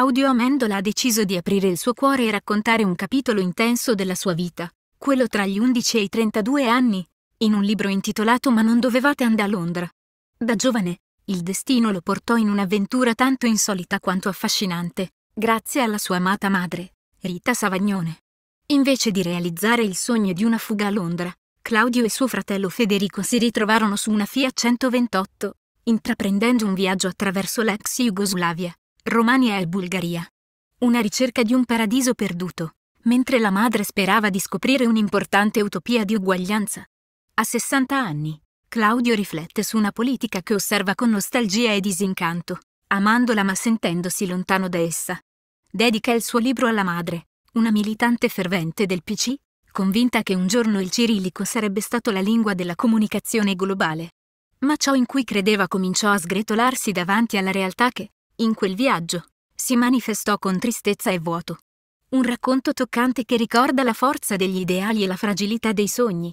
Claudio Amendola ha deciso di aprire il suo cuore e raccontare un capitolo intenso della sua vita, quello tra gli 11 e i 32 anni, in un libro intitolato Ma non dovevate andare a Londra. Da giovane, il destino lo portò in un'avventura tanto insolita quanto affascinante, grazie alla sua amata madre, Rita Savagnone. Invece di realizzare il sogno di una fuga a Londra, Claudio e suo fratello Federico si ritrovarono su una Fiat 128, intraprendendo un viaggio attraverso l'ex Jugoslavia, Romania e Bulgaria. Una ricerca di un paradiso perduto, mentre la madre sperava di scoprire un'importante utopia di uguaglianza. A 60 anni, Claudio riflette su una politica che osserva con nostalgia e disincanto, amandola ma sentendosi lontano da essa. Dedica il suo libro alla madre, una militante fervente del PC, convinta che un giorno il cirillico sarebbe stato la lingua della comunicazione globale. Ma ciò in cui credeva cominciò a sgretolarsi davanti alla realtà che, in quel viaggio, si manifestò con tristezza e vuoto. Un racconto toccante che ricorda la forza degli ideali e la fragilità dei sogni,